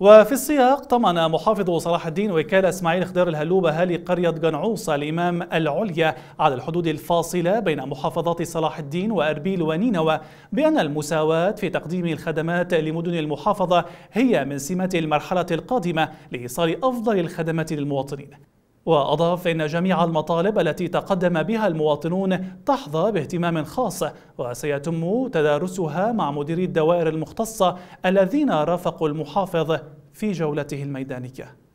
وفي السياق طمن محافظ صلاح الدين وكالة اسماعيل خضير الهلوبة اهالي قرية جنعوصة الإمام العليا على الحدود الفاصلة بين محافظات صلاح الدين وأربيل ونينوى بأن المساواة في تقديم الخدمات لمدن المحافظة هي من سمات المرحلة القادمة لإيصال أفضل الخدمات للمواطنين وأضاف إن جميع المطالب التي تقدم بها المواطنون تحظى باهتمام خاص وسيتم تدارسها مع مديري الدوائر المختصة الذين رافقوا المحافظ في جولته الميدانية